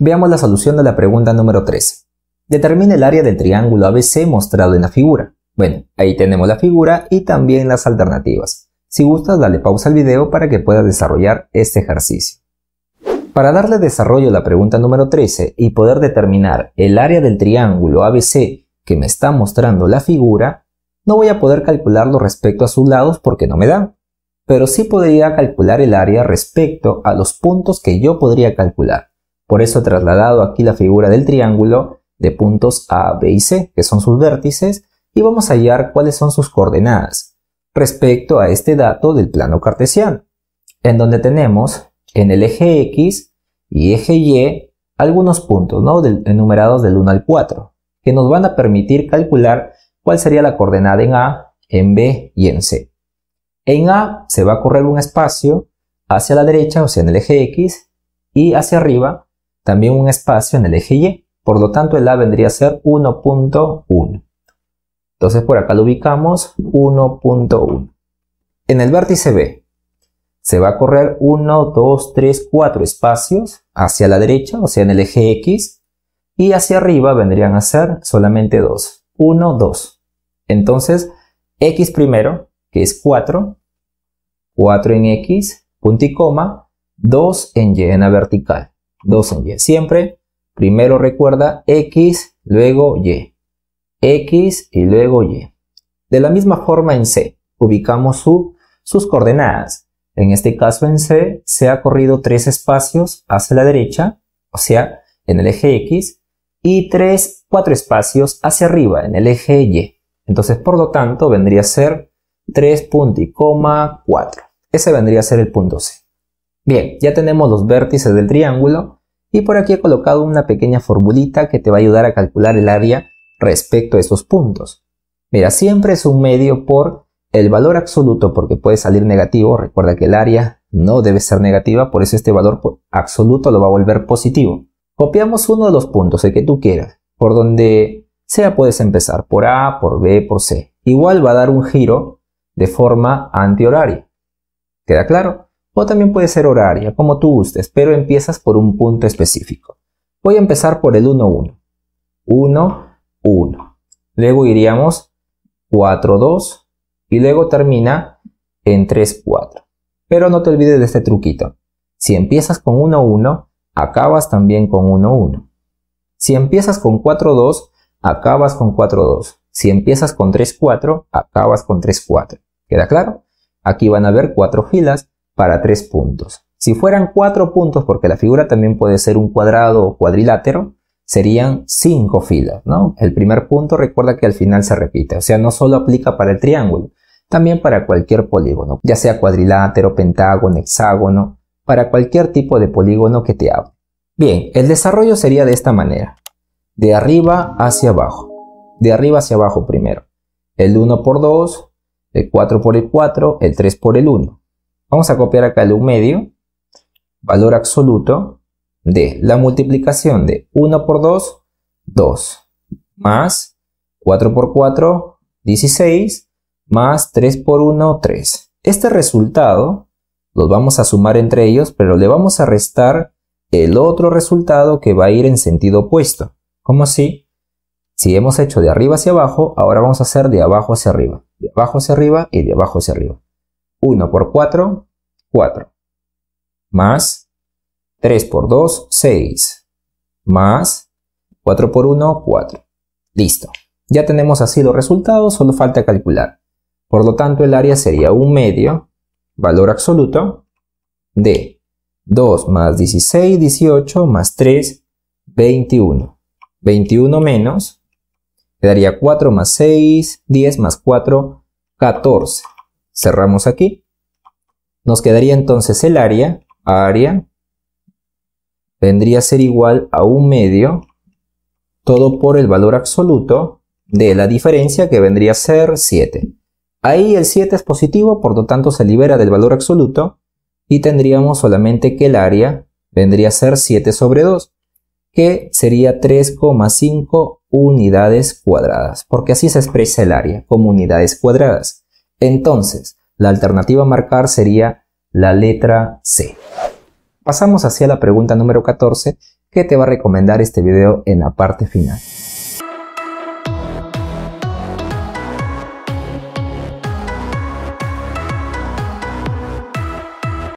Veamos la solución de la pregunta número 13. Determine el área del triángulo ABC mostrado en la figura. Bueno, ahí tenemos la figura y también las alternativas. Si gustas, dale pausa al video para que puedas desarrollar este ejercicio. Para darle desarrollo a la pregunta número 13 y poder determinar el área del triángulo ABC que me está mostrando la figura, no voy a poder calcularlo respecto a sus lados porque no me dan, pero sí podría calcular el área respecto a los puntos que yo podría calcular. Por eso he trasladado aquí la figura del triángulo de puntos A, B y C, que son sus vértices, y vamos a hallar cuáles son sus coordenadas respecto a este dato del plano cartesiano, en donde tenemos en el eje X y eje Y algunos puntos ¿no? enumerados del 1 al 4, que nos van a permitir calcular cuál sería la coordenada en A, en B y en C. En A se va a correr un espacio hacia la derecha, o sea, en el eje X, y hacia arriba también un espacio en el eje Y. Por lo tanto, el A vendría a ser 1.1. Entonces por acá lo ubicamos 1.1. En el vértice B se va a correr 1, 2, 3, 4 espacios hacia la derecha, o sea en el eje X, y hacia arriba vendrían a ser solamente 2. 1, 2. Entonces, X primero, que es 4, 4 en X, punto y coma, 2 en Y en la vertical. 2 en Y. Siempre, primero recuerda X, luego Y. X y luego Y. De la misma forma en C, ubicamos sus coordenadas. En este caso en C se ha corrido 3 espacios hacia la derecha, o sea, en el eje X, y tres 4 espacios hacia arriba, en el eje Y. Entonces, por lo tanto, vendría a ser 3.4 Ese vendría a ser el punto C. Bien, ya tenemos los vértices del triángulo y por aquí he colocado una pequeña formulita que te va a ayudar a calcular el área respecto a esos puntos. Mira, siempre es un medio por el valor absoluto porque puede salir negativo. Recuerda que el área no debe ser negativa, por eso este valor absoluto lo va a volver positivo. Copiamos uno de los puntos, el que tú quieras. Por donde sea puedes empezar, por A, por B, por C. Igual va a dar un giro de forma antihoraria. ¿Queda claro? o también puede ser horaria, como tú gustes, pero empiezas por un punto específico. Voy a empezar por el 1-1. 1-1. Luego iríamos 4-2 y luego termina en 3-4. Pero no te olvides de este truquito. Si empiezas con 1-1, acabas también con 1-1. Si empiezas con 4-2, acabas con 4-2. Si empiezas con 3-4, acabas con 3-4. ¿Queda claro? Aquí van a ver cuatro filas para tres puntos. Si fueran cuatro puntos, porque la figura también puede ser un cuadrado o cuadrilátero, serían cinco filas, ¿no? El primer punto recuerda que al final se repite, o sea, no solo aplica para el triángulo, también para cualquier polígono, ya sea cuadrilátero, pentágono, hexágono, para cualquier tipo de polígono que te hable. Bien, el desarrollo sería de esta manera, de arriba hacia abajo, de arriba hacia abajo primero, el 1 por 2, el 4 por el 4, el 3 por el 1. Vamos a copiar acá el 1 medio, valor absoluto de la multiplicación de 1 por 2, 2, más 4 por 4, 16, más 3 por 1, 3. Este resultado los vamos a sumar entre ellos, pero le vamos a restar el otro resultado que va a ir en sentido opuesto. Como si, si hemos hecho de arriba hacia abajo, ahora vamos a hacer de abajo hacia arriba, de abajo hacia arriba y de abajo hacia arriba. 1 por 4, 4. Más 3 por 2, 6. Más 4 por 1, 4. Listo. Ya tenemos así los resultados, solo falta calcular. Por lo tanto, el área sería un medio, valor absoluto, de 2 más 16, 18, más 3, 21. 21 menos, quedaría 4 más 6, 10 más 4, 14. Cerramos aquí. Nos quedaría entonces el área, área, vendría a ser igual a un medio, todo por el valor absoluto de la diferencia que vendría a ser 7. Ahí el 7 es positivo, por lo tanto se libera del valor absoluto y tendríamos solamente que el área vendría a ser 7 sobre 2, que sería 3,5 unidades cuadradas, porque así se expresa el área, como unidades cuadradas. Entonces, la alternativa a marcar sería la letra C. Pasamos hacia la pregunta número 14 que te va a recomendar este video en la parte final.